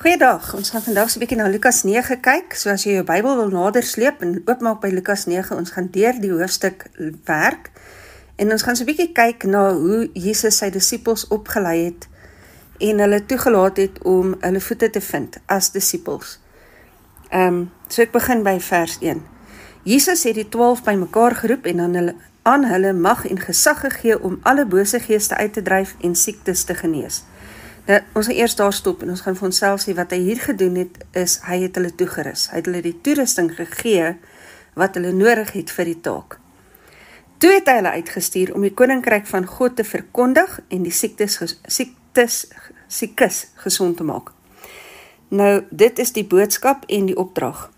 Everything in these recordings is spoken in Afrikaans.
Goeiedag. Ons gaan vandag so 'n bietjie na Lukas 9 kyk. So as jy jou Bybel wil nader sleep en oopmaak by Lukas 9, ons gaan deur die hoofstuk werk. En ons gaan so 'n bietjie kyk na hoe Jesus sy disippels opgelei het en hulle toegelaat het om hulle voete te vind as disippels. Ehm um, so ek begin by vers 1. Jesus het die 12 bymekaar geroep en aan hulle aan hulle mag en gesag gegee om alle bose geeste uit te dryf en siektes te genees. Nou, ons gaan eers daar stop en ons gaan vir onsself sê wat hy hier gedoen het is hy het hulle toegerus. Hy het hulle die toerusting gegee wat hulle nodig het vir die taak. Toe het hy hulle uitgestuur om die koninkryk van God te verkondig en die siektes siektes siekes gesond te maak. Nou, dit is die boodskap en die opdrag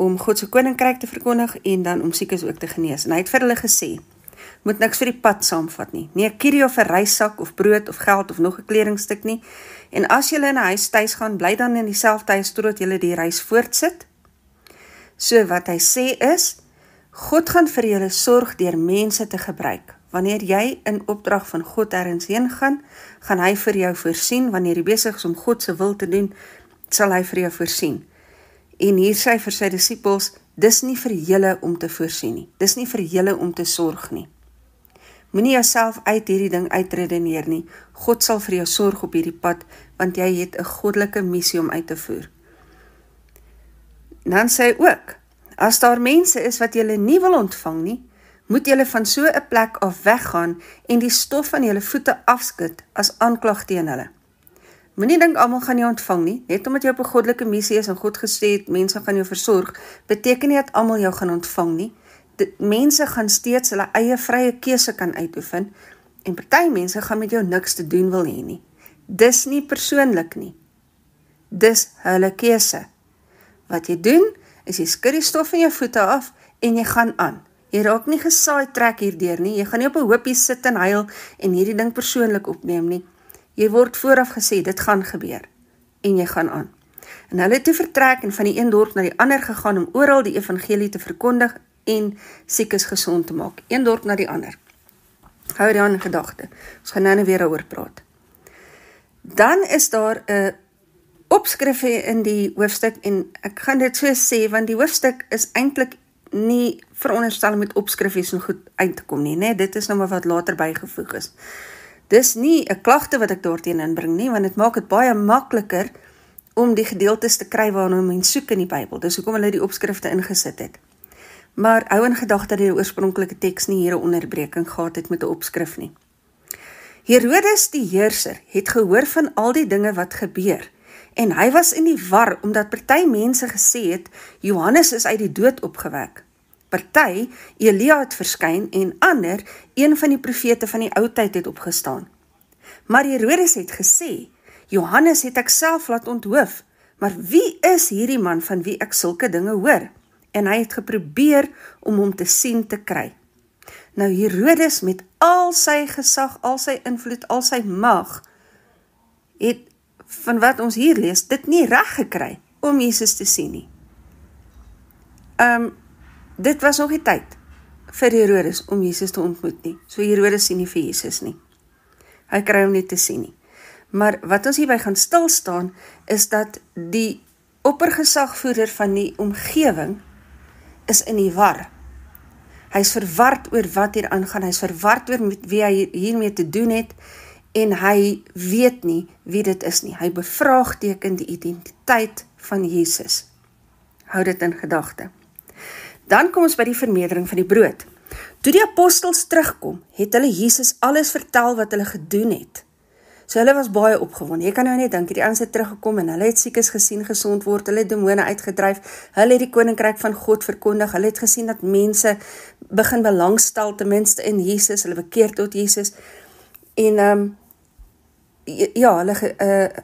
om God se koninkryk te verkondig en dan om siekes ook te genees. En hy het vir hulle gesê: moet niks vir die pad saamvat nie. Nie 'n kirio vir reissak of brood of geld of nog 'n kledingstuk nie. En as jy in 'n huis tuis gaan, bly dan in dieselfde huis totdat jy die reis voortsit. So wat hy sê is, God gaan vir julle sorg deur mense te gebruik. Wanneer jy in opdrag van God erns heen gaan, gaan hy vir jou voorsien. Wanneer jy besig is om God se wil te doen, sal hy vir jou voorsien. En hier sê hy vir sy disippels, dis nie vir julle om te voorsien nie. Dis nie vir julle om te sorg nie. Moenie jouself uit hierdie ding uitredeneer nie. God sal vir jou sorg op hierdie pad want jy het 'n goddelike missie om uit te voer. Dan sê hy ook: As daar mense is wat julle nie wil ontvang nie, moet julle van so 'n plek af weggaan en die stof van julle voete afskud as aanklag teen hulle. Moenie dink almal gaan jou ontvang nie, net omdat jy op 'n goddelike missie is en God gesê het mense gaan jou versorg, beteken nie dat almal jou gaan ontvang nie mense gaan steeds hulle eie vrye keuse kan uitoefen en party mense gaan met jou niks te doen wil hê nie. Dis nie persoonlik nie. Dis hulle keuse. Wat jy doen is jy skud die stof van jou voete af en jy gaan aan. Jy raak nie gesaai trek hierdeur nie. Jy gaan nie op 'n hoopie sit en huil en hierdie ding persoonlik opneem nie. Jy word vooraf gesê dit gaan gebeur en jy gaan aan. En hulle het toe vertrek en van die een dorp na die ander gegaan om oral die evangelie te verkondig en siekes gesond te maak, een dorp na die ander. Hou dit aan in gedagte. Ons gaan nou net nou weer daaroor praat. Dan is daar 'n opskrif in die hoofstuk en ek gaan dit so sê want die hoofstuk is eintlik nie veronderstel met opskrifies en goed uit te kom nie, né? Nee, dit is nou wat later bygevoeg is. Dis nie 'n klagte wat ek daarteen inbring nie, want dit maak dit baie makliker om die gedeeltes te kry waarna mense soek in die Bybel. Dis hoekom hulle die opskrifte ingesit het. Maar hou in gedagte dat die oorspronklike teks nie hier 'n onderbreking gehad het met 'n opskrif nie. Herodes die heerser het gehoor van al die dinge wat gebeur en hy was in die war omdat party mense gesê het Johannes is uit die dood opgewek. Party Elia het verskyn en ander een van die profete van die ou tyd het opgestaan. Maar Herodes het gesê Johannes het ek self laat onthou, maar wie is hierdie man van wie ek sulke dinge hoor? en hy het geprobeer om hom te sien te kry. Nou Herodes met al sy gesag, al sy invloed, al sy mag het van wat ons hier lees, dit nie reg gekry om Jesus te sien nie. Ehm um, dit was nog die tyd vir Herodes om Jesus te ontmoet nie. So Herodes sien nie vir Jesus nie. Hy kry hom nie te sien nie. Maar wat ons hierby gaan stil staan is dat die oppergesagvoerder van die omgewing is in die war. Hy's verward oor wat hier aangaan. Hy's verward oor met wie hy hiermee te doen het en hy weet nie wie dit is nie. Hy bevraagteken die identiteit van Jesus. Hou dit in gedagte. Dan kom ons by die vermeerdering van die brood. Toe die apostels terugkom, het hulle Jesus alles vertel wat hulle gedoen het. So hulle was baie opgewonde. Jy kan nou net dink, die ouens het teruggekom en hulle het siekes gesien gesond word, hulle het demone uitgedryf, hulle het die koninkryk van God verkondig. Hulle het gesien dat mense begin belangstel ten minste in Jesus, hulle bekeer tot Jesus. En ehm um, ja, hulle eh uh,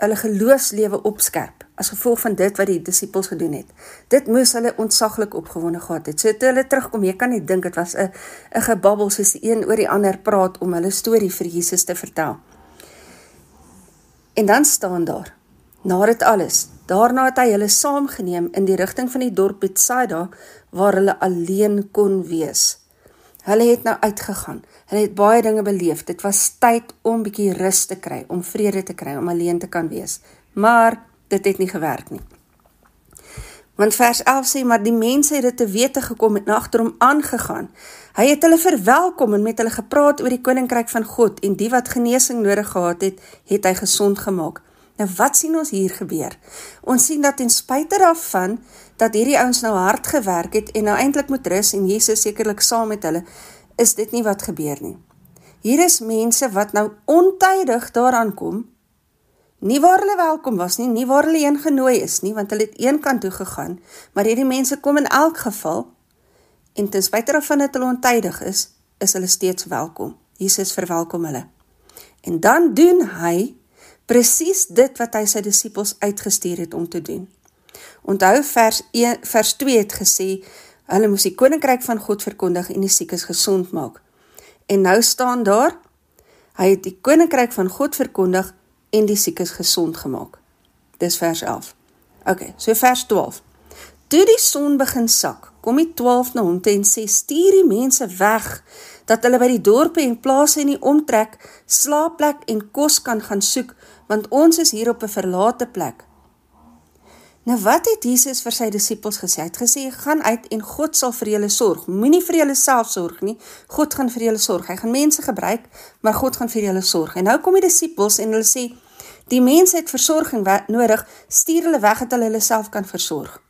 hulle geloofslewe opskerp as gevolg van dit wat die disippels gedoen het. Dit moes hulle ontsaglik opgewonde gehad het. So toe hulle terugkom, jy kan net dink dit was 'n 'n gebabbel soos die een oor die ander praat om hulle storie vir Jesus te vertel. En dan staan daar: Na dit alles, daarna het hy hulle saamgeneem in die rigting van die dorp Bethsaida waar hulle alleen kon wees. Hulle het nou uitgegaan. Hulle het baie dinge beleef. Dit was tyd om 'n bietjie rus te kry, om vrede te kry, om alleen te kan wees. Maar dit het nie gewerk nie. Want vers 11 sê maar die mense het dit te wete gekom en agter hom aangegaan. Hy het hulle verwelkom en met hulle gepraat oor die koninkryk van God en die wat genesing nodig gehad het, het hy gesond gemaak. Nou wat sien ons hier gebeur? Ons sien dat ten spyte daarvan dat hierdie ouens nou hard gewerk het en nou eintlik moet rus en Jesus sekerlik saam met hulle, is dit nie wat gebeur nie. Hier is mense wat nou ontydig daaraan kom nie waar hulle welkom was nie, nie waar hulle ingenooi is nie, want hulle het een kant toe gegaan, maar hierdie mense kom in elk geval en ten spyte daarvan dat hulle ontydig is, is hulle steeds welkom. Jesus verwelkom hulle. En dan doen hy presies dit wat hy sy disippels uitgestuur het om te doen. Onthou vers 1 vers 2 het gesê hulle moes die koninkryk van God verkondig en die siekes gesond maak. En nou staan daar hy het die koninkryk van God verkondig en die siekes gesond gemaak. Dis vers 11. OK, so vers 12. Toe die son begin sak, kom die 12 na hom toe en sê: "Stuur die mense weg dat hulle by die dorpe en plase in die omtrek slaapplek en kos kan gaan soek, want ons is hier op 'n verlate plek." Nou wat het Jesus vir sy disippels gesê? Hy het gesê: "Gaan uit en God sal vir julle sorg. Moenie vir julleself sorg nie. God gaan vir julle sorg. Hy gaan mense gebruik, maar God gaan vir julle sorg." En nou kom die disippels en hulle sê: "Die mense het versorging nodig. Stuur hulle weg dat hulle hulle self kan versorg."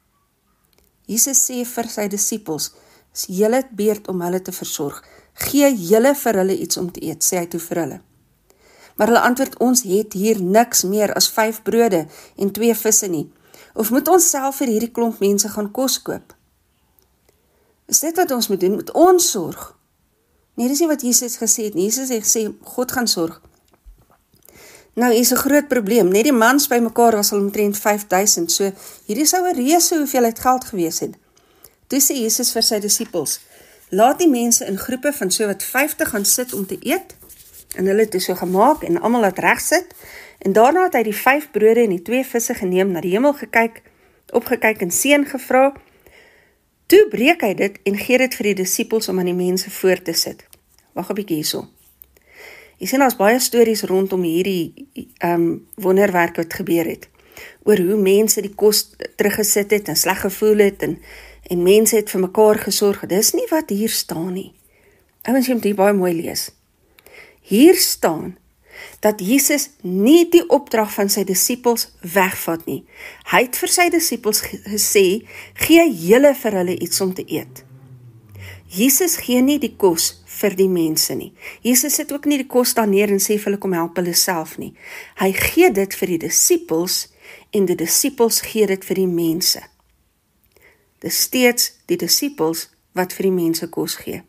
Jesus sê vir sy disippels: "As julle dit beurt om hulle te versorg, gee julle vir hulle iets om te eet," sê hy toe vir hulle. Maar hulle antwoord: "Ons het hier niks meer as 5 brode en 2 visse nie." Of moet ons self vir hierdie klomp mense gaan kos koop? Is dit wat ons moet doen? Moet ons sorg? Nee, dis nie wat Jesus gesê het nie. Jesus het gesê God gaan sorg. Nou is 'n groot probleem. Net die mans bymekaar was al omtrent 5000. So hierdie sou 'n reuse hoeveelheid geld gewees het. Toe sê Jesus vir sy disippels: "Laat die mense in groepe van so wat 50 gaan sit om te eet." En hulle het dit so gemaak en almal het reg sit. En daarna het hy die vyf brode en die twee visse geneem na die hemel gekyk, opgekyk en seën gevra. Toe breek hy dit en gee dit vir die disippels om aan die mense voor te sit. Wag 'n bietjie hierso. Jy sien daar's baie stories rondom hierdie ehm um, wonderwerk wat gebeur het. Oor hoe mense die kos teruggesit het en sleg gevoel het en en mense het vir mekaar gesorg. Dis nie wat hier staan nie. Ouens, jy moet hier baie mooi lees. Hier staan dat Jesus nie die opdrag van sy disippels wegvat nie. Hy het vir sy disippels gesê: "Gee julle vir hulle iets om te eet." Jesus gee nie die kos vir die mense nie. Jesus sit ook nie die kos daar neer en sê vir hulle kom help hulle self nie. Hy gee dit vir die disippels en die disippels gee dit vir die mense. Dis steeds die disippels wat vir die mense kos gee.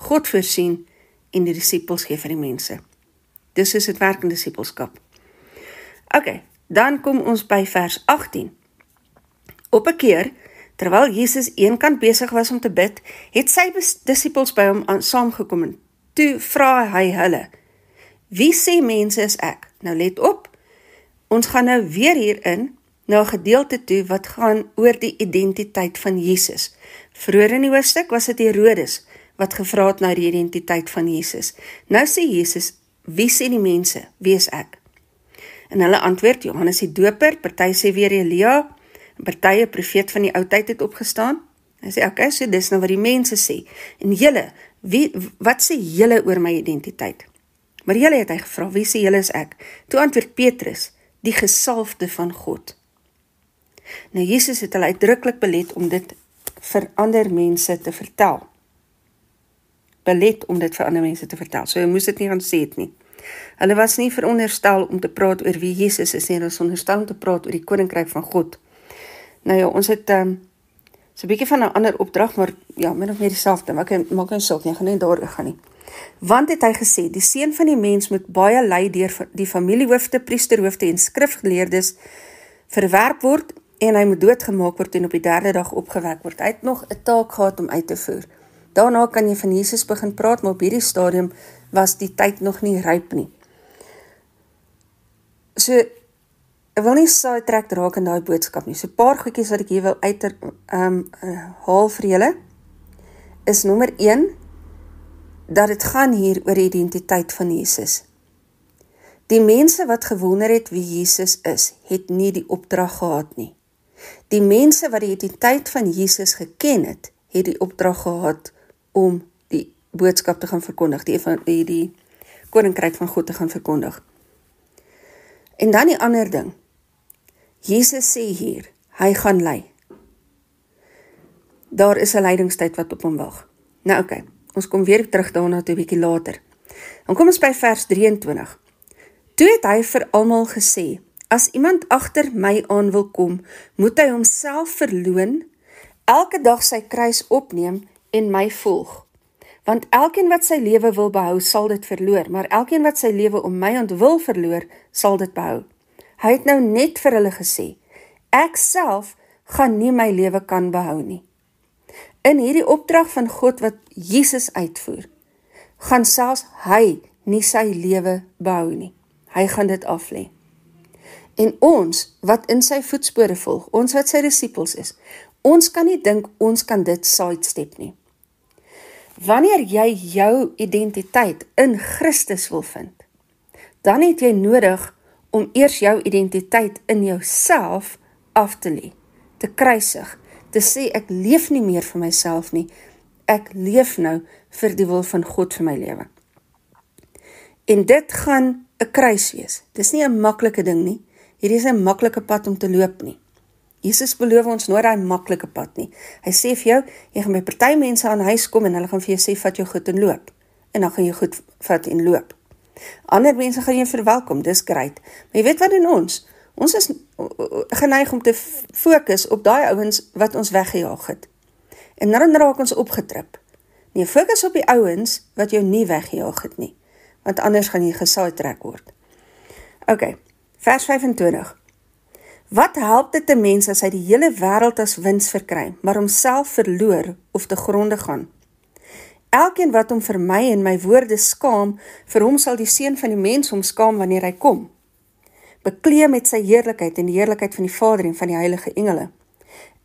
God voorsien en die disippels gee vir die mense. Dis is dit werkende disipelskap. OK, dan kom ons by vers 18. Op 'n keer, terwyl Jesus eenkant besig was om te bid, het sy disipels by hom aan saamgekom en toe vra hy hulle: "Wie sê mense is ek?" Nou let op. Ons gaan nou weer hierin na nou 'n gedeelte toe wat gaan oor die identiteit van Jesus. Vroeger in die hoofstuk was dit Herodes wat gevra het na die identiteit van Jesus. Nou sê Jesus, Wie sê die mense, wie is ek? En hulle antwoord Johannes die Doper, party sê weer Elia, partye profeet van die ou tyd het opgestaan. Hulle sê okay, so dis nou wat die mense sê. En julle, wie wat sê julle oor my identiteit? Maar julle het hy gevra, wie sê julle is ek? Toe antwoord Petrus, die gesalfde van God. Nou Jesus het hulle uitdruklik belet om dit vir ander mense te vertel belet om dit vir ander mense te vertel. So jy moes dit nie gaan sê dit nie. Hulle was nie veronderstel om te praat oor wie Jesus is nie, hulle was veronderstel om te praat oor die koninkryk van God. Nou ja, ons het um, so 'n bietjie van 'n ander opdrag, maar ja, min of meer dieselfde. Maar ek maak nie sulk nie, ek gaan nie daaroor gaan nie. Want het hy gesê, die seun van die mens moet baie ly deur die familiehoofde, priesterhoofde en skrifgeleerdes verwerp word en hy moet doodgemaak word en op die derde dag opgewek word. Hy het nog 'n taak gehad om uit te voer. Daarna kan jy van Jesus begin praat, maar op hierdie stadium was die tyd nog nie ryp nie. So ek wil nie saai trek raak in daai boodskap nie. So 'n paar goedjies wat ek hier wil uit ehm um, haal vir julle is nommer 1 dat dit gaan hier oor die identiteit van Jesus. Die mense wat gewonder het wie Jesus is, het nie die opdrag gehad nie. Die mense wat die identiteit van Jesus geken het, het die opdrag gehad om om die boodskap te gaan verkondig, die die, die koninkryk van God te gaan verkondig. En dan die ander ding. Jesus sê hier, hy gaan lei. Daar is 'n leidingstyd wat op hom wag. Nou oké, okay, ons kom weer terug daarna toe 'n bietjie later. Dan kom ons by vers 23. Toe het hy vir almal gesê: "As iemand agter my aan wil kom, moet hy homself verloën, elke dag sy kruis opneem en my volg. Want elkeen wat sy lewe wil behou, sal dit verloor, maar elkeen wat sy lewe om my ontwil verloor, sal dit behou. Hy het nou net vir hulle gesê: Ek self gaan nie my lewe kan behou nie. In hierdie opdrag van God wat Jesus uitvoer, gaan selfs hy nie sy lewe behou nie. Hy gaan dit af lê. En ons wat in sy voetspore volg, ons wat sy disippels is, ons kan nie dink ons kan dit sidestep nie. Wanneer jy jou identiteit in Christus wil vind, dan het jy nodig om eers jou identiteit in jouself af te lê, te kruisig, te sê ek leef nie meer vir myself nie. Ek leef nou vir die wil van God vir my lewe. En dit gaan 'n kruis wees. Dis nie 'n maklike ding nie. Hierdie is 'n maklike pad om te loop nie. Jesus beloof ons nooit 'n maklike pad nie. Hy sê vir jou, jy gaan by party mense aan huis kom en hulle gaan vir jou sê vat jou goed en loop. En dan gaan jy goed vat en loop. Ander mense gaan jou verwelkom, dis grait. Maar jy weet wat doen ons? Ons is geneig om te fokus op daai ouens wat ons weggejaag het. En nou dan raak ons opgetrip. Nee, fokus op die ouens wat jou nie weggejaag het nie, want anders gaan jy gesaai trek word. OK. Vers 25. Wat help dit 'n mens as hy die hele wêreld as wins verkry, maar homself verloor of te gronde gaan? Elkeen wat hom vermy en my woorde skaam, vir hom sal die seun van die mens hom skaam wanneer hy kom. Bekleë met sy heerlikheid en die heerlikheid van die Vader en van die heilige engele.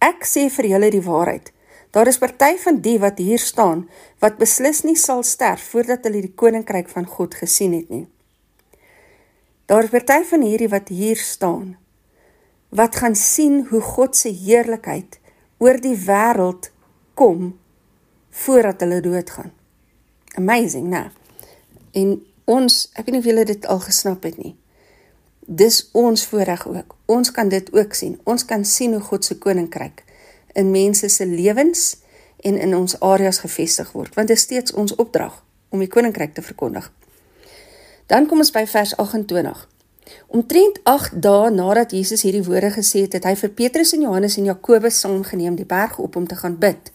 Ek sê vir julle die waarheid. Daar is party van die wat hier staan wat beslis nie sal sterf voordat hulle die koninkryk van God gesien het nie. Daar is party van hierdie wat hier staan wat gaan sien hoe God se heerlikheid oor die wêreld kom voordat hulle doodgaan. Amazing, né? En ons, ek weet nie of julle dit al gesnap het nie. Dis ons voorreg ook. Ons kan dit ook sien. Ons kan sien hoe God se koninkryk in mense se lewens en in ons areas gefestig word, want dit is steeds ons opdrag om die koninkryk te verkondig. Dan kom ons by vers 28. Omtrent 8 dae nadat Jesus hierdie woorde gesê het, het hy vir Petrus en Johannes en Jakobus saamgeneem die berg op om te gaan bid.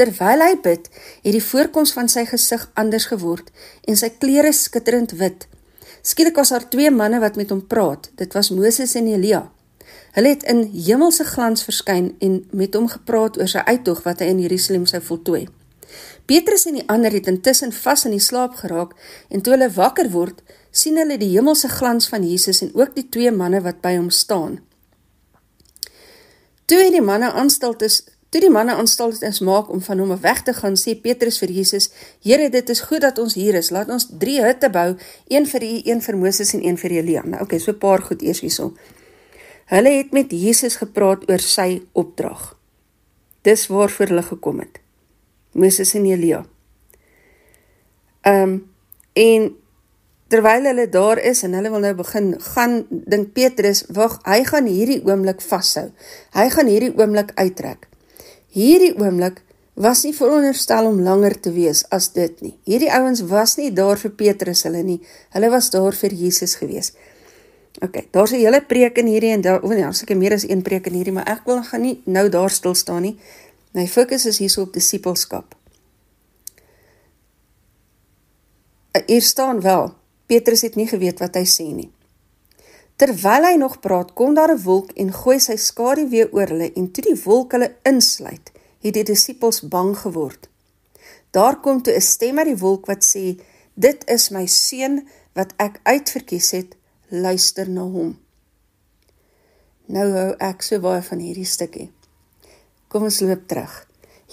Terwyl hy bid, het die voorkoms van sy gesig anders geword en sy klere skitterend wit. Skielik was daar twee manne wat met hom praat. Dit was Moses en Elia. Hulle het in hemelse glans verskyn en met hom gepraat oor sy uittog wat hy in Jerusalem sou voltooi. Petrus en die ander het intussen vas in die slaap geraak en toe hulle wakker word, sien hulle die hemelse glans van Jesus en ook die twee manne wat by hom staan. Toe die manne aanstalt is, toe die manne aanstalt het ons maak om van hom weg te gaan, sê Petrus vir Jesus, Here, dit is goed dat ons hier is, laat ons drie hutte bou, een vir u, een vir Moses en een vir Elia. Nou, ok, so paar goed eers hierso. Hulle het met Jesus gepraat oor sy opdrag. Dis waarvoor hulle gekom het. Moses en Elia. Ehm um, en Terwyl hulle daar is en hulle wil nou begin gaan, dink Petrus, wag, hy gaan hierdie oomblik vashou. Hy gaan hierdie oomblik uittrek. Hierdie oomblik was nie veronderstel om langer te wees as dit nie. Hierdie ouens was nie daar vir Petrus hulle nie. Hulle was daar vir Jesus gewees. OK, daar's 'n hele preek in hierdie en daar, o nee, daar's seker meer as een preek in hierdie, maar ek wil gaan nie nou daar stil staan nie. My fokus is hierso op disipelskap. Eh, hier staan wel Petrus het nie geweet wat hy sê nie. Terwyl hy nog praat, kom daar 'n wolk en gooi sy skadu weer oor hulle en toe die wolk hulle insluit, het die disippels bang geword. Daar kom toe 'n stem uit die wolk wat sê: "Dit is my seun wat ek uitverkies het, luister na hom." Nou hou ek so baie van hierdie stukkie. Kom ons loop terug.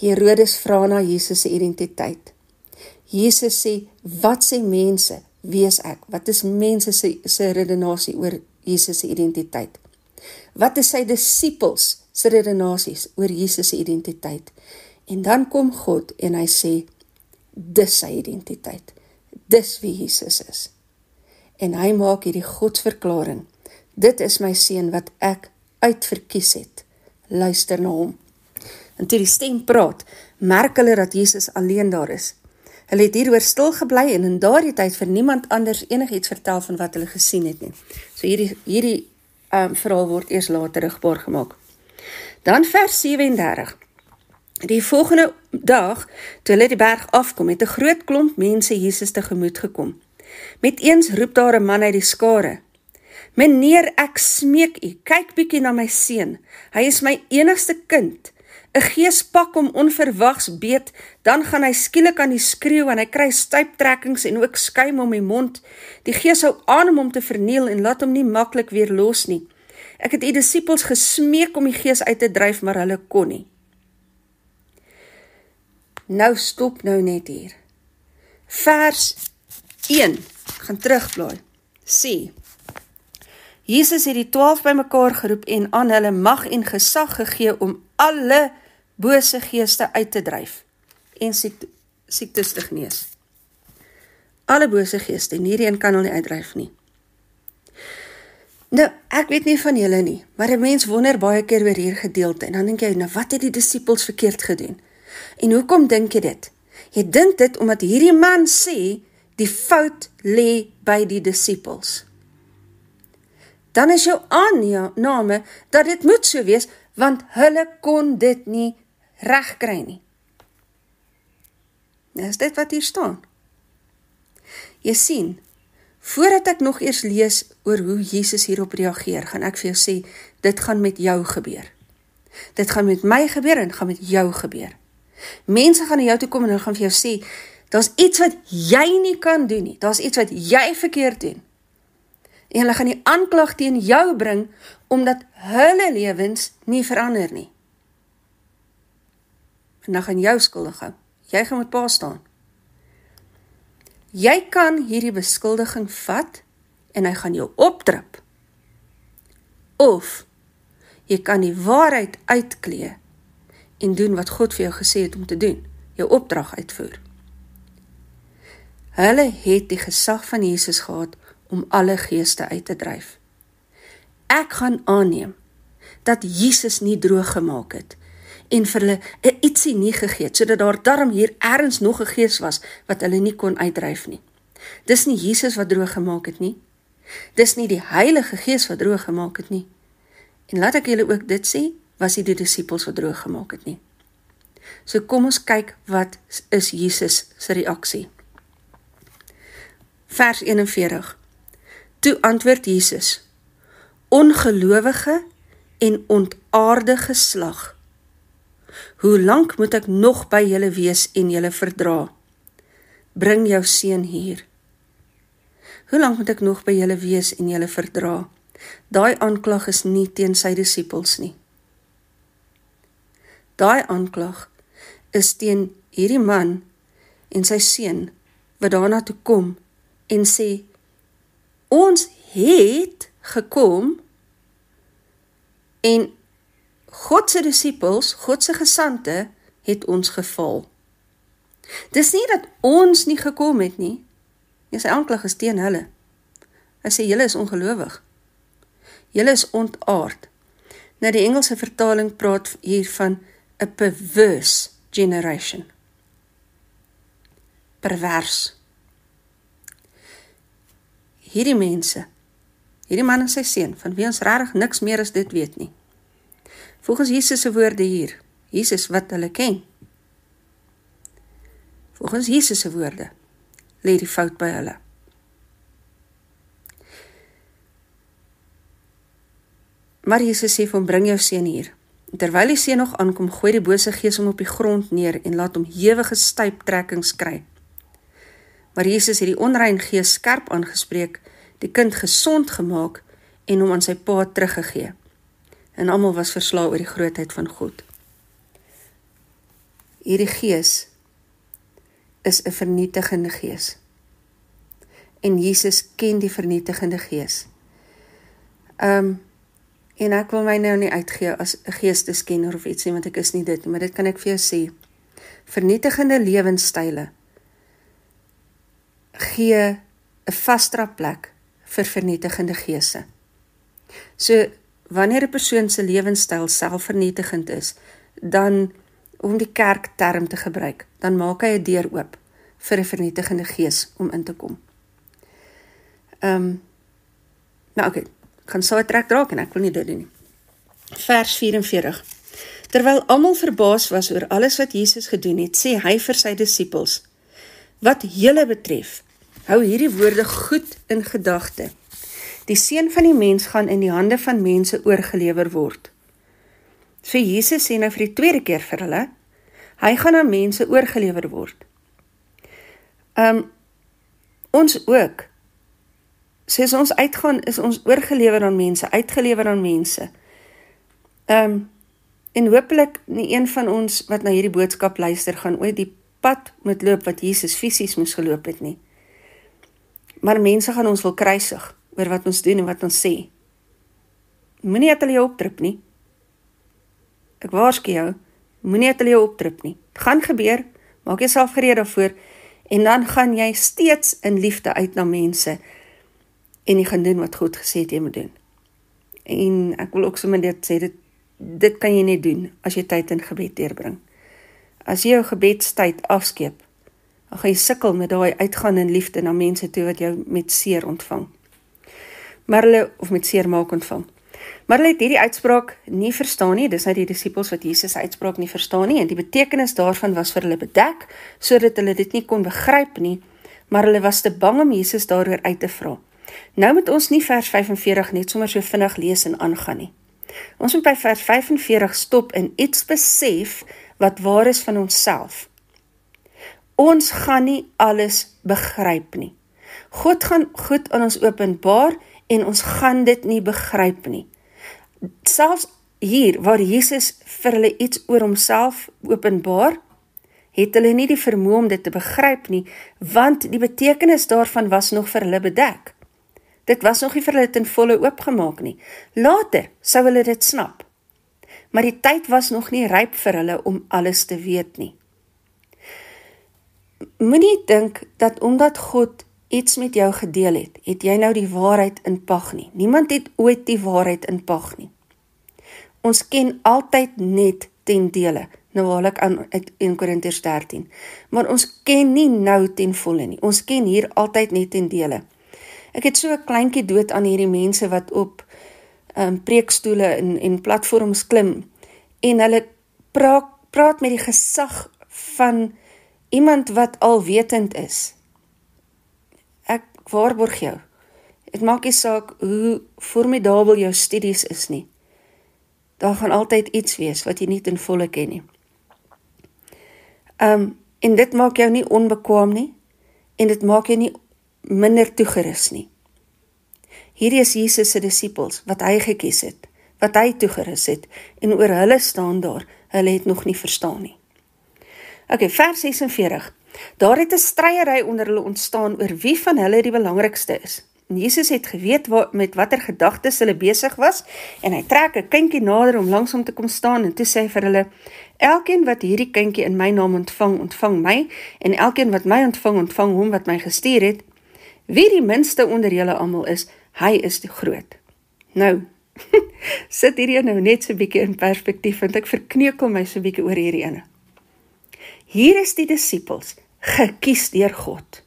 Herodes vra na Jesus se identiteit. Jesus sê: "Wat sê mense? wees ek? Wat is mense se se redenasie oor Jesus se identiteit? Wat is sy disippels se redenasies oor Jesus se identiteit? En dan kom God en hy sê dis sy identiteit. Dis wie Jesus is. En hy maak hierdie godsverklaring. Dit is my seun wat ek uitverkies het. Luister na hom. En toe die stem praat, merk hulle dat Jesus alleen daar is. Hulle het hieroor stil gebly en in daardie tyd vir niemand anders enigiets vertel van wat hulle gesien het nie. So hierdie hierdie ehm um, verhaal word eers later rigbaar gemaak. Dan vers 37. Die volgende dag toe hulle die berg afkom, het 'n groot klomp mense Jesus te gemoet gekom. Met eens roep daar 'n man uit die skare: "Meneer, ek smeek u, kyk bietjie na my seun. Hy is my enigste kind." 'n Gees pak hom onverwags beet, dan gaan hy skielik aan die skreeu en hy kry stuiptrekkings en ook skuim om die mond. Die Gees hou aan om hom te verniel en laat hom nie maklik weer los nie. Ek het u disippels gesmeek om die Gees uit te dryf, maar hulle kon nie. Nou stop nou net hier. Vers 1 gaan terugblaai. Sien. Jesus het die 12 bymekaar geroep en aan hulle mag en gesag gegee om alle bose geeste uit te dryf en siektes te genees. Alle bose geeste en hierdie een kan hom nie uitdryf nie. Nou, ek weet nie van julle nie, maar 'n mens wonder baie keer oor hierdie gedeelte en dan dink jy, nou wat het die disippels verkeerd gedoen? En hoekom dink jy dit? Jy dink dit omdat hierdie man sê die fout lê by die disippels. Dan is jou aanname dat dit moet so wees want hulle kon dit nie reg kry nie. Dis nou dit wat hier staan. Jy sien, voordat ek nog eers lees oor hoe Jesus hierop reageer, gaan ek vir jou sê dit gaan met jou gebeur. Dit gaan met my gebeur en gaan met jou gebeur. Mense gaan na jou toe kom en hulle gaan vir jou sê daar's iets wat jy nie kan doen nie. Daar's iets wat jy verkeerd doen. En hulle gaan die aanklag teen jou bring omdat hulle lewens nie verander nie en dan gaan jou skuldig hou. Jy gaan met pa staan. Jy kan hierdie beskuldiging vat en hy gaan jou opdrup. Of jy kan die waarheid uitklee en doen wat God vir jou gesê het om te doen, jou opdrag uitvoer. Hulle het die gesag van Jesus gehad om alle geeste uit te dryf. Ek gaan aanneem dat Jesus nie droog gemaak het nie en vir hulle 'n ietsie nie gegee het sodat daar darm hier ergens nog 'n gees was wat hulle nie kon uitdryf nie. Dis nie Jesus wat droog gemaak het nie. Dis nie die Heilige Gees wat droog gemaak het nie. En laat ek julle ook dit sê, was nie die disippels wat droog gemaak het nie. So kom ons kyk wat is Jesus se reaksie. Vers 41. Toe antwoord Jesus: Ongelowige en ontaarde geslag Hoe lank moet ek nog by julle wees en julle verdra? Bring jou seun hier. Hoe lank moet ek nog by julle wees en julle verdra? Daai aanklag is nie teen sy disippels nie. Daai aanklag is teen hierdie man en sy seun wat daarna toe kom en sê ons het gekom en God se disippels, God se gesandte het ons geval. Dis nie dat ons nie gekom het nie. Hy ja, sê aanklag gesteen hulle. Hy sê julle is ongelowig. Julle is ontaard. Nou die Engelse vertaling praat hier van 'n perverse generation. Pervers. Hierdie mense, hierdie man en sy seun, van wie ons regtig niks meer as dit weet nie. Volgens Jesus se woorde hier, Jesus wat hulle ken. Volgens Jesus se woorde lê die fout by hulle. Maar Jesus sê vir hom bring jou seun hier. Terwyl die seun nog aankom, gooi die bose gees hom op die grond neer en laat hom hewige stuiptrekkings kry. Maar Jesus het die onrein gees skerp aangespreek, die kind gesond gemaak en hom aan sy pa teruggegee en almal was verslae oor die grootheid van God. Hierdie gees is 'n vernietigende gees. En Jesus ken die vernietigende gees. Um en ek wil my nou nie uitgee as 'n geesteskenner of iets nie want ek is nie dit, maar dit kan ek vir jou sê. Vernietigende lewenstye gee 'n vasdra plek vir vernietigende geese. So wanneer 'n persoon se lewenstyl selfvernietigend is, dan om die kerkterm te gebruik, dan maak hy 'n deur oop vir 'n vernietigende gees om in te kom. Ehm um, Nou ok, gaan sou trek draak en ek wil nie dit doen nie. Vers 44. Terwyl almal verbaas was oor alles wat Jesus gedoen het, sê hy vir sy disippels: Wat julle betref, hou hierdie woorde goed in gedagte. Die seun van die mens gaan in die hande van mense oorgelewer word. Vir so Jesus sê nou vir die tweede keer vir hulle, hy gaan aan mense oorgelewer word. Um ons ook. Sês ons uitgaan is ons oorgelewer aan mense, uitgelewer aan mense. Um en hopelik nie een van ons wat na hierdie boodskap luister gaan ooit die pad moet loop wat Jesus fisies moes geloop het nie. Maar mense gaan ons wil kruisig oor wat ons doen en wat ons sê. Moenie dat hulle jou optrip nie. Ek waarsku jou, moenie dat hulle jou optrip nie. Dit gaan gebeur. Maak jouself gereed daarvoor en dan gaan jy steeds in liefde uit na mense en jy gaan doen wat God gesê het jy moet doen. En ek wil ook sommer net sê dit dit kan jy nie doen as jy tyd in gebed deurbring. As jy jou gebedstyd afskeep, dan gaan jy sukkel met daai uitgaan in liefde na mense toe wat jou met seer ontvang maar hulle of met seermaak ontvang. Maar hulle het hierdie uitspraak nie verstaan nie. Dis nou die disippels wat Jesus se uitspraak nie verstaan nie en die betekenis daarvan was vir hulle bedek sodat hulle dit nie kon begryp nie, maar hulle was te bang om Jesus daaroor uit te vra. Nou moet ons nie vers 45 net sommer so vinnig lees en aangaan nie. Ons moet by vers 45 stop en iets besef wat waar is van onsself. Ons gaan nie alles begryp nie. God gaan goed aan ons openbaar en ons gaan dit nie begryp nie. Selfs hier waar Jesus vir hulle iets oor homself openbaar, het hulle nie die vermoë om dit te begryp nie, want die betekenis daarvan was nog vir hulle bedek. Dit was nog nie vir hulle ten volle oopgemaak nie. Later sou hulle dit snap. Maar die tyd was nog nie ryp vir hulle om alles te weet nie. Moenie dink dat omdat God iets met jou gedeel het, het jy nou die waarheid in pag nie. Niemand het ooit die waarheid in pag nie. Ons ken altyd net ten dele, nou haal ek aan uit 1 Korintiërs 13. Maar ons ken nie nou ten volle nie. Ons ken hier altyd net ten dele. Ek het so 'n kleintjie dood aan hierdie mense wat op ehm um, preekstoele en en platforms klim en hulle praat praat met die gesag van iemand wat alwetend is ek waarborg jou. Dit maak nie saak hoe formidabel jou studies is nie. Daar gaan altyd iets wees wat jy nie ten volle ken nie. Ehm um, en dit maak jou nie onbekwaam nie en dit maak jou nie minder toegerus nie. Hierdie is Jesus se disippels wat hy gekies het, wat hy toegerus het en oor hulle staan daar, hulle het nog nie verstaan nie. OK, vers 46. Daar het 'n stryery onder hulle ontstaan oor wie van hulle die belangrikste is. En Jesus het geweet wat met watter gedagtes hulle besig was en hy trek 'n kindjie nader om langs hom te kom staan en toe sê hy vir hulle: "Elkeen wat hierdie kindjie in my naam ontvang, ontvang my en elkeen wat my ontvang, ontvang hom wat my gestuur het. Wie die minste onder julle almal is, hy is die groot." Nou sit hierdie een nou net so 'n bietjie in perspektief want ek verkneukel my so 'n bietjie oor hierdie een. Hier is die disippels gekies deur God.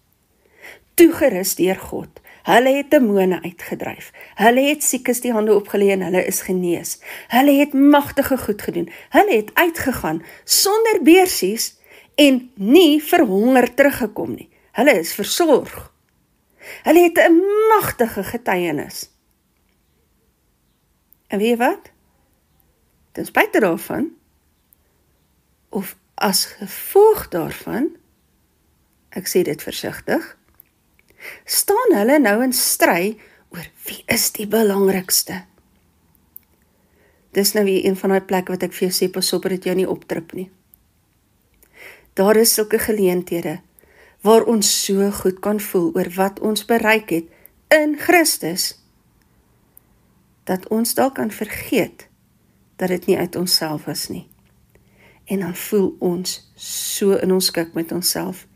Toegerus deur God. Hulle het demone uitgedryf. Hulle het siekes die hande opgelê en hulle is genees. Hulle het magtige goed gedoen. Hulle het uitgegaan sonder beersies en nie verhonger teruggekom nie. Hulle is versorg. Hulle het 'n magtige getuienis. En weet wat? Ten spyte daarvan of as gevolg daarvan Ek sê dit versigtig. Staan hulle nou in stry oor wie is die belangrikste? Dis nou weer een van daai plekke wat ek vir jou sê pas op dat jy nie optrip nie. Daar is sulke geleenthede waar ons so goed kan voel oor wat ons bereik het in Christus dat ons dalk kan vergeet dat dit nie uit onsself was nie. En dan voel ons so in ons skik met onsself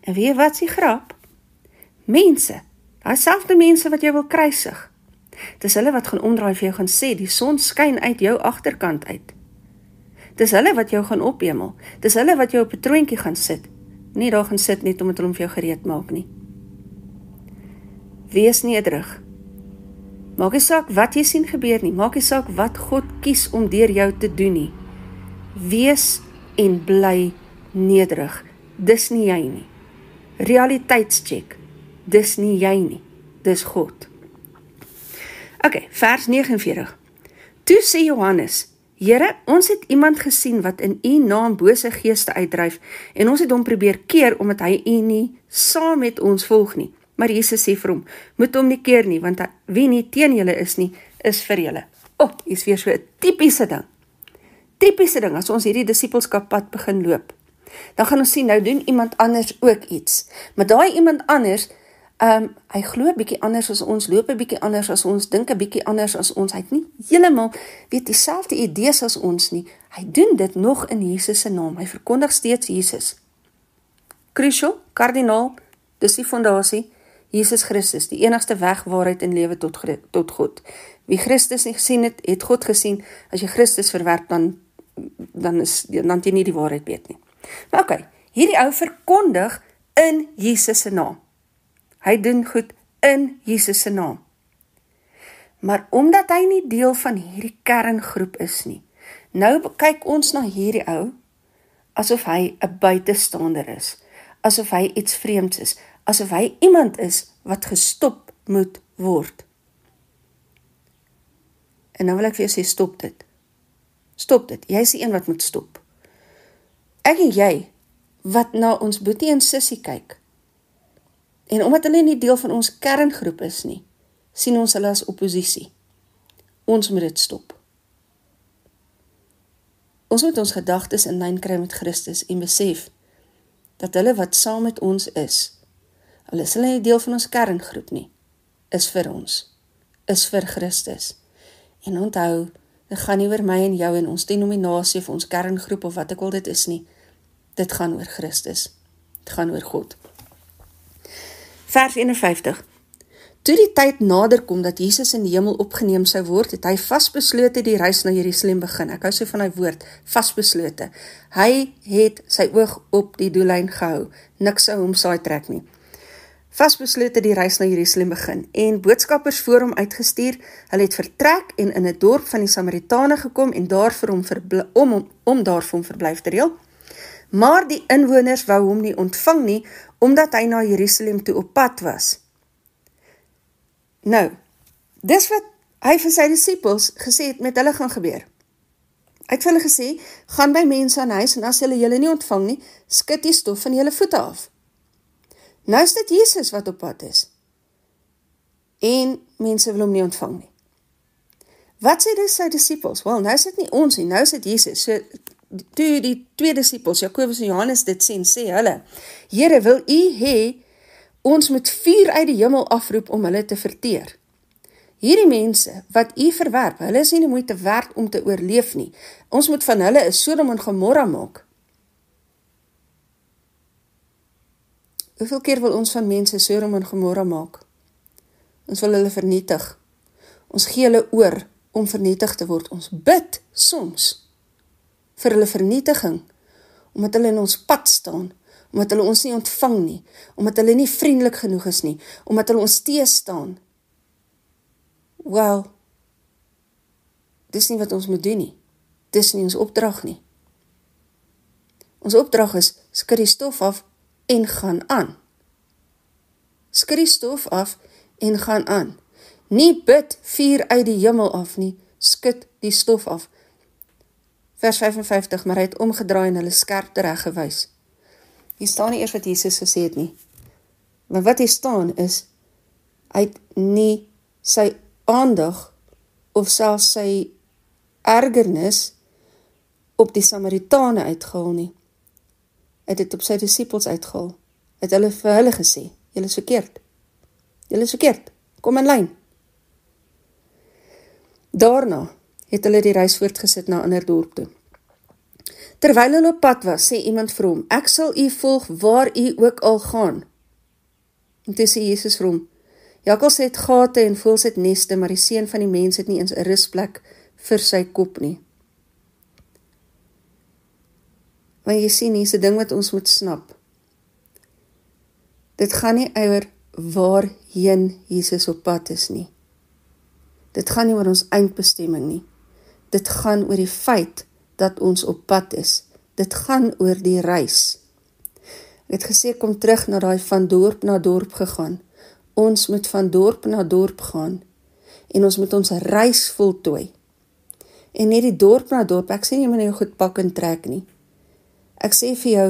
En weet wat se grap? Mense, daai selfde mense wat jou wil kruisig. Dis hulle wat gaan omdraai vir jou gaan sê die son skyn uit jou agterkant uit. Dis hulle wat jou gaan ophemel. Dis hulle wat jou op 'n troontjie gaan sit. Nie daar gaan sit net om dit hom vir jou gereed maak nie. Wees nederig. Maak nie saak wat jy sien gebeur nie. Maak nie saak wat God kies om deur jou te doen nie. Wees en bly nederig. Dis nie jy nie realiteitscheck. Dis nie jy nie, dis God. OK, vers 49. Toe sê Johannes: "Here, ons het iemand gesien wat in U naam bose geeste uitdryf en ons het hom probeer keer omdat hy U nie saam met ons volg nie." Maar Jesus sê vir hom: "Moet hom nie keer nie, want wie nie teen julle is nie, is vir julle." O, oh, hier's weer so 'n tipiese ding. Tipiese ding as ons hierdie disippelskappad begin loop. Dan gaan ons sien nou doen iemand anders ook iets. Maar daai iemand anders, ehm um, hy glo 'n bietjie anders as ons, loop 'n bietjie anders as ons, dink 'n bietjie anders as ons. Hy het nie heeltemal weet dieselfde idees as ons nie. Hy doen dit nog in Jesus se naam. Hy verkondig steeds Jesus. Krusial, kardinaal, dis die fondasie. Jesus Christus, die enigste weg, waarheid en lewe tot tot God. Wie Christus nie gesien het, het God gesien. As jy Christus verwerp, dan dan is dan het jy nie die waarheid weet nie. Maar okay, hierdie ou verkondig in Jesus se naam. Hy doen goed in Jesus se naam. Maar omdat hy nie deel van hierdie kerngroep is nie. Nou kyk ons na hierdie ou asof hy 'n buitestander is, asof hy iets vreemds is, asof hy iemand is wat gestop moet word. En nou wil ek vir jou sê stop dit. Stop dit. Jy is die een wat moet stop ek en jy wat na ons boetie en sussie kyk. En omdat hulle nie deel van ons kerngroep is nie, sien ons hulle as oppositie. Ons moet dit stop. Ons moet ons gedagtes in lyn kry met Christus en besef dat hulle wat saam met ons is, hulle is hulle nie deel van ons kerngroep nie, is vir ons, is vir Christus. En onthou, Dit gaan nie oor my en jou en ons denominasie of ons kerngroep of wat ek al dit is nie. Dit gaan oor Christus. Dit gaan oor God. Vers 51 Toe die tyd nader kom dat Jesus in die hemel opgeneem sou word, het hy vasbeslote die reis na Jerusalem begin. Ek hou so van daai woord, vasbeslote. Hy het sy oog op die doellyn gehou. Niks sou hom saai trek nie. Vasbeslote die reis na Jerusalem begin en boodskappers voor hom uitgestuur. Hulle het vertrek en in 'n dorp van die Samaritane gekom en daar vir hom om hom om daar vir hom verblyf te reël. Maar die inwoners wou hom nie ontvang nie omdat hy na Jerusalem toe op pad was. Nou, dis wat hy vir sy disippels gesê het met hulle gaan gebeur. Hy het vir hulle gesê: "Gaan by mense aan huis en as hulle julle nie ontvang nie, skud die stof van julle voete af." Nou is dit Jesus wat op pad is. En mense wil hom nie ontvang nie. Wat sê dis sy disippels? Wel, nou is dit nie ons nie, nou is dit Jesus. So toe die twee disippels, Jakobus en Johannes dit sien, sê hulle: "Here, wil U hê ons moet vuur uit die hemel afroep om hulle te verteer?" Hierdie mense wat U verwerp, hulle is nie moeite werd om te oorleef nie. Ons moet van hulle 'n Sodom en Gomorra maak. Hoeveel keer wil ons van mense Sodom en Gomorra maak? Ons wil hulle vernietig. Ons gee hulle oor om vernietig te word. Ons bid soms vir hulle vernietiging omdat hulle in ons pad staan, omdat hulle ons nie ontvang nie, omdat hulle nie vriendelik genoeg is nie, omdat hulle ons teë staan. Wel. Dis nie wat ons moet doen nie. Dis nie ons opdrag nie. Ons opdrag is skud die stof af en gaan aan. Skry stof af en gaan aan. Nie bid vuur uit die hemel af nie, skud die stof af. Vers 55, maar hy het omgedraai en hulle skerp tereggewys. Hier staan nie eers wat Jesus gesê het nie. Maar wat hier staan is hy het nie sy aandag of selfs sy ergernis op die Samaritane uitgehaal nie het dit op sy disippels uitgehaal. Het hulle vir hulle gesê: "Julle is verkeerd. Julle is verkeerd. Kom in lyn." Daarna het hulle die reis voortgesit na 'n ander dorp toe. Terwyl hulle op pad was, sê iemand vir hom: "Ek sal u volg waar u ook al gaan." En toe sê Jesus vir hom: "Jakkals het gate en voëls het neste, maar die seun van die mens het nie eens 'n rusplek vir sy kop nie." Maar jy sien, hier's 'n ding wat ons moet snap. Dit gaan nie oor waarheen Jesus op pad is nie. Dit gaan nie oor ons eindbestemming nie. Dit gaan oor die feit dat ons op pad is. Dit gaan oor die reis. Ek het gesê kom terug na daai van dorp na dorp gegaan. Ons moet van dorp na dorp gaan en ons moet ons reis voltooi. En net die dorp na dorp, ek sê jy moet nie jou goed pak en trek nie. Ek sê vir jou,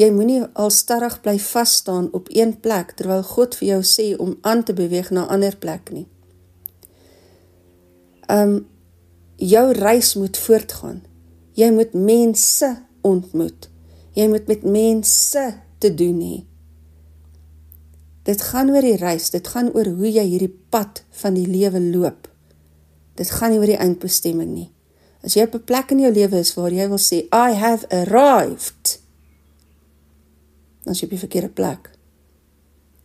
jy moenie alstarrig bly vas staan op een plek terwyl God vir jou sê om aan te beweeg na 'n ander plek nie. Um jou reis moet voortgaan. Jy moet mense ontmoet. Jy moet met mense te doen hê. Dit gaan oor die reis, dit gaan oor hoe jy hierdie pad van die lewe loop. Dit gaan nie oor die eindbestemming nie. As jy op 'n plek in jou lewe is waar jy wil sê I have arrived. Dan is jy op die verkeerde plek.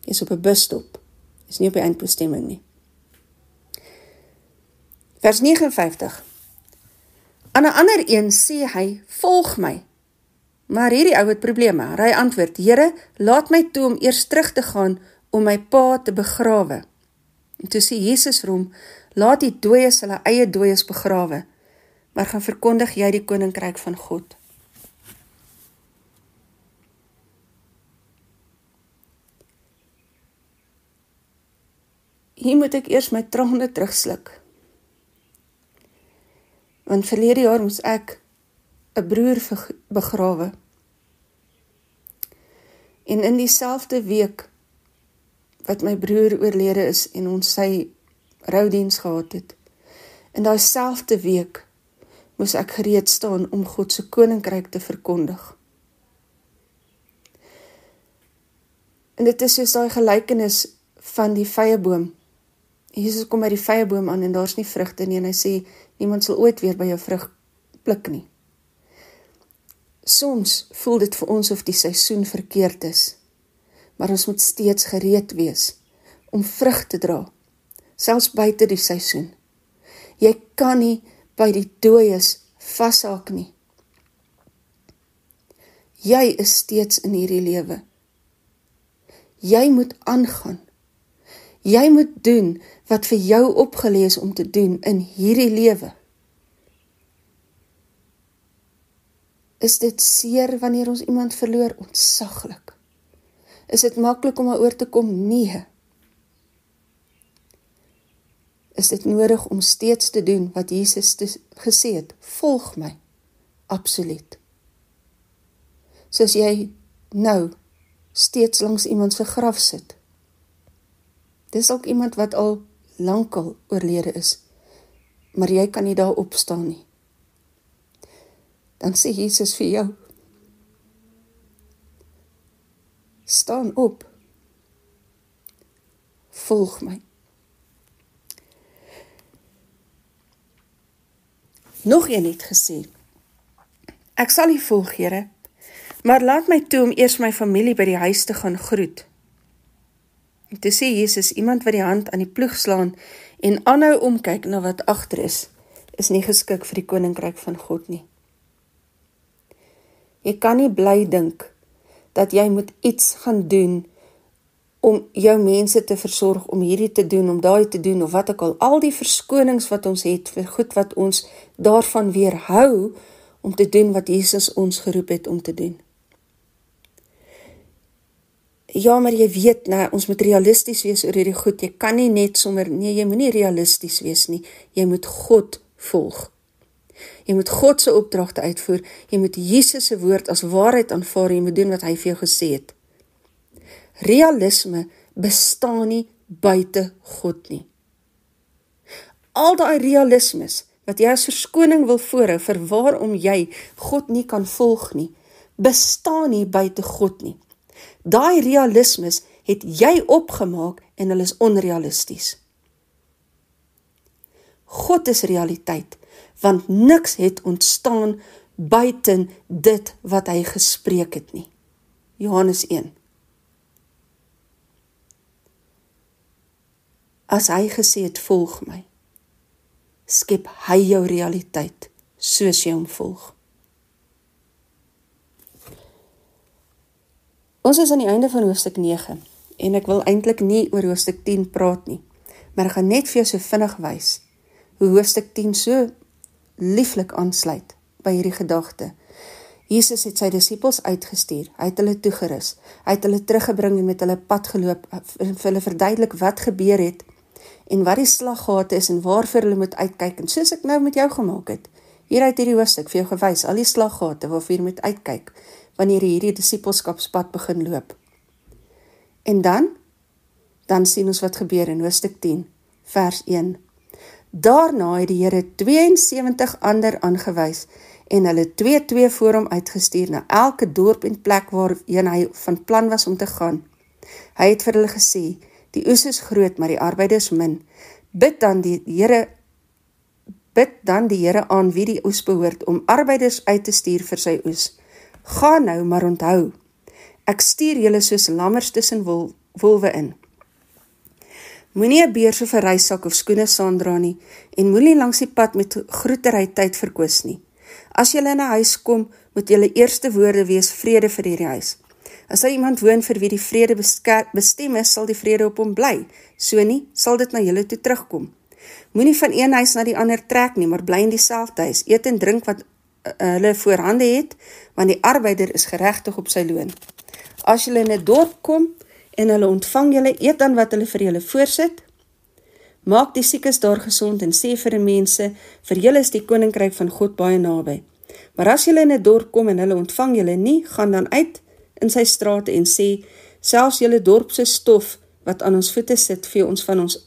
Jy's op 'n busstop. Jy's nie op die eindbestemming nie. Vers 59. Aan 'n ander een sê hy: "Volg my." Maar hierdie ou het probleme. Hy antwoord: "Here, laat my toe om eers terug te gaan om my pa te begrawe." En toe sê Jesus vir hom: "Laat die dooies hulle eie dooies begrawe." maar gaan verkondig jy die koninkryk van God. Hier moet ek eers my trane terugsluk. Want verlede jaar moes ek 'n broer begrawe. En in dieselfde week wat my broer oorlede is en ons sy roudiens gehad het. In daai selfde week moes ek gereed staan om God se koninkryk te verkondig. En dit is soos daai gelykenis van die vyeboom. Jesus kom by die vyeboom aan en daar's nie vrugte nie en hy sê niemand sal ooit weer by jou vrug pluk nie. Soms voel dit vir ons of die seisoen verkeerd is. Maar ons moet steeds gereed wees om vrug te dra selfs buite die seisoen. Jy kan nie by die dooies vashaak nie. Jy is steeds in hierdie lewe. Jy moet aangaan. Jy moet doen wat vir jou opgelees om te doen in hierdie lewe. Is dit seer wanneer ons iemand verloor? Ontsaglik. Is dit maklik om daaroor te kom? Nee. is dit nodig om steeds te doen wat Jesus gesê het: "Volg my." Absoluut. Soos jy nou steeds langs iemand se graf sit. Dis ook iemand wat al lankal oorlede is, maar jy kan nie daar opstaan nie. Dan sê Jesus vir jou: "Staan op. Volg my." Nog een het gesê: Ek sal U volg, Here, maar laat my toe om eers my familie by die huis te gaan groet. En toe sê Jesus: Iemand wat die hand aan die ploeg slaan en aanhou omkyk na wat agter is, is nie geskik vir die koninkryk van God nie. Jy kan nie bly dink dat jy moet iets gaan doen om jou mense te versorg om hierdie te doen om daai te doen of wat ook al al die verskonings wat ons het vir goed wat ons daarvan weerhou om te doen wat Jesus ons geroep het om te doen. Ja, maar jy weet nè, ons moet realisties wees oor hierdie goed. Jy kan nie net sommer nee, jy moenie realisties wees nie. Jy moet God volg. Jy moet God se opdragte uitvoer. Jy moet Jesus se woord as waarheid aanvaar. Jy moet doen wat hy vir jou gesê het realisme bestaan nie buite God nie. Al daai realismes wat jy as verskoning wil voorhou vir waarom jy God nie kan volg nie, bestaan nie buite God nie. Daai realismes het jy opgemaak en hulle is onrealisties. God is realiteit want niks het ontstaan buiten dit wat hy gespreek het nie. Johannes 1 as hy gesê het volg my skep hy jou realiteit soos jy hom volg ons is aan die einde van hoofstuk 9 en ek wil eintlik nie oor hoofstuk 10 praat nie maar ek gaan net vir jou so vinnig wys hoe hoofstuk 10 so lieflik aansluit by hierdie gedagte Jesus het sy disippels uitgestuur. Hy het hulle toegerus. Hy het hulle teruggebring en met hulle pad geloop en vir hulle verduidelik wat gebeur het en wat die slaggate is en waarvoor hulle moet uitkyk en soos ek nou met jou gemaak het hier uit hierdie hoofstuk vir jou gewys al die slaggate waarvoor jy moet uitkyk wanneer jy hierdie disippelskapspad begin loop en dan dan sien ons wat gebeur in hoofstuk 10 vers 1 daarna het die Here 72 ander aangewys en hulle twee twee voor hom uitgestuur na elke dorp en plek waarheen hy van plan was om te gaan hy het vir hulle gesê Die oes is groot, maar die arbeiders min. Bid dan die Here bid dan die Here aan wie die oes behoort om arbeiders uit te stuur vir sy oes. Gaan nou maar onthou. Ek stuur julle soos lammers tussen wol, wolwe in. Moenie 'n beer so vir reissak of skoene saandra nie en moenie langs die pad met groetery tyd verkwis nie. As jy in 'n huis kom, moet julle eerste woorde wees vrede vir hierdie huis. As hy iemand woon vir wie die vrede bestem is, sal die vrede op hom bly. So nie, sal dit na julle toe terugkom. Moenie van een huis na die ander trek nie, maar bly in dieselfde huis. Eet en drink wat eh, hulle voorhande het, want die arbeider is geregtig op sy loon. As julle in 'n dorp kom en hulle ontvang julle, eet dan wat hulle vir julle voorsit. Maak die siekes daar gesond en sê vir die mense, vir julle is die koninkryk van God baie naby. Maar as julle in 'n dorp kom en hulle ontvang julle nie, gaan dan uit in sy strate en sê: "Selfs julle dorp se stof wat aan ons voete sit, vee ons van ons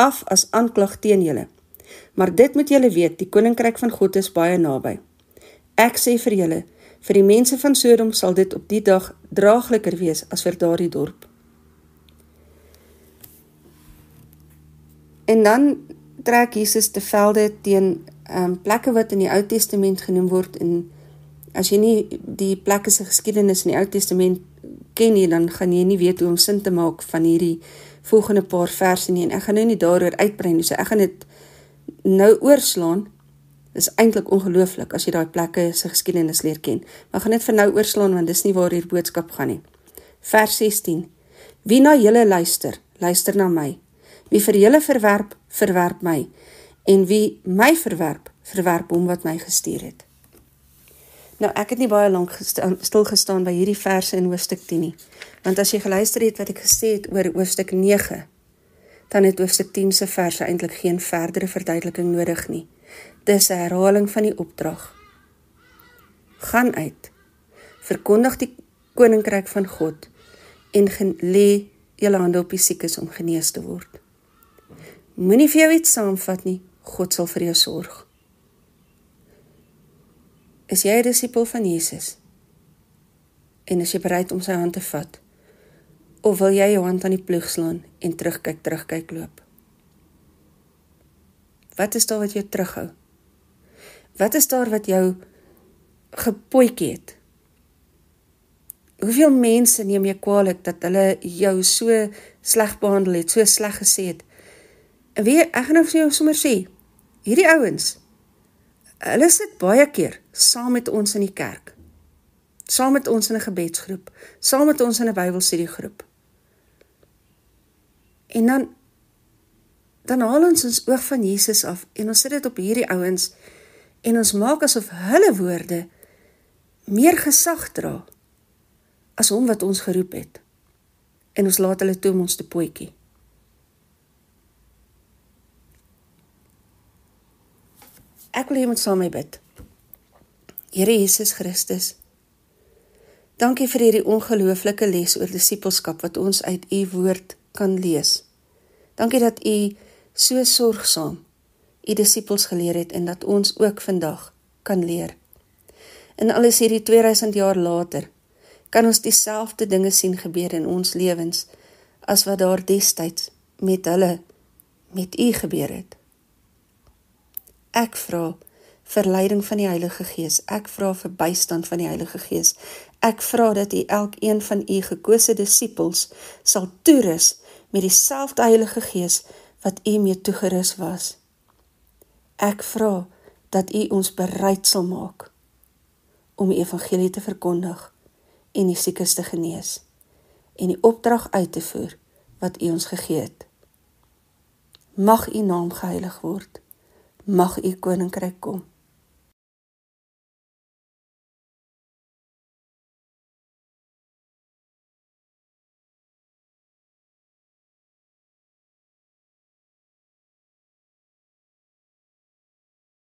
af as aanklag teen julle. Maar dit moet julle weet, die koninkryk van God is baie naby. Ek sê vir julle, vir die mense van Sodom sal dit op die dag draagliker wees as vir daardie dorp." En dan trek Jesus te velde teen ehm um, plekke wat in die Ou Testament genoem word en As jy nie die plekke se geskiedenis in die Ou Testament ken nie, dan gaan jy nie weet hoe om sin te maak van hierdie volgende paar verse nie. En ek gaan nou nie daaroor uitbrei nie. So ek gaan dit nou oorslaan. Is eintlik ongelooflik as jy daai plekke se geskiedenis leer ken. Maar gaan dit vir nou oorslaan want dis nie waar hier boodskap gaan nie. Vers 16. Wie na julle luister, luister na my. Wie vir julle verwerp, verwerp my. En wie my verwerp, verwerp hom wat my gestuur het. Nou ek het nie baie lank gestaan, stil gestaan by hierdie verse in hoofstuk 10 nie. Want as jy geluister het wat ek gesê het oor hoofstuk 9, dan het hoofstuk 10 se verse eintlik geen verdere verduideliking nodig nie. Dis 'n herhaling van die opdrag. Gaan uit. Verkondig die koninkryk van God en lê julle hande op die siekes om genees te word. Moenie vir jou iets saamvat nie. God sal vir jou sorg. Is jy 'n disipel van Jesus? En is jy bereid om sy hand te vat? Of wil jy jou hand aan die ploeg slaan en terugkyk, terugkyk loop? Wat is daar wat jou terughou? Wat is daar wat jou gepoetjie het? Hoeveel mense neem jy kwaliek dat hulle jou so sleg behandel het, so sleg gesê het? En weer, ek gaan nou vir jou sommer sê, hierdie ouens Hulle sit baie keer saam met ons in die kerk. Saam met ons in 'n gebedsgroep, saam met ons in 'n Bybelstudiegroep. En dan dan haal ons ons oog van Jesus af en ons sit dit op hierdie ouens en ons maak asof hulle woorde meer gesag dra as hom wat ons geroep het. En ons laat hulle toe om ons te poetjie. Ek wil hê jy moet saam met my bid. Here Jesus Christus. Dankie vir hierdie ongelooflike les oor disippelskap wat ons uit u woord kan lees. Dankie dat u so sorgsaam u disippels geleer het en dat ons ook vandag kan leer. In alles hierdie 2000 jaar later kan ons dieselfde dinge sien gebeur in ons lewens as wat daar destyds met hulle met u gebeur het. Ek vra vir leiding van die Heilige Gees. Ek vra vir bystand van die Heilige Gees. Ek vra dat U elkeen van U gekose disippels sal toerus met dieselfde Heilige Gees wat U mee toegerus was. Ek vra dat U ons bereid sal maak om die evangelie te verkondig en die siekes te genees en die opdrag uit te voer wat U ons gegee het. Mag U naam geheilig word mag u koninkryk kom.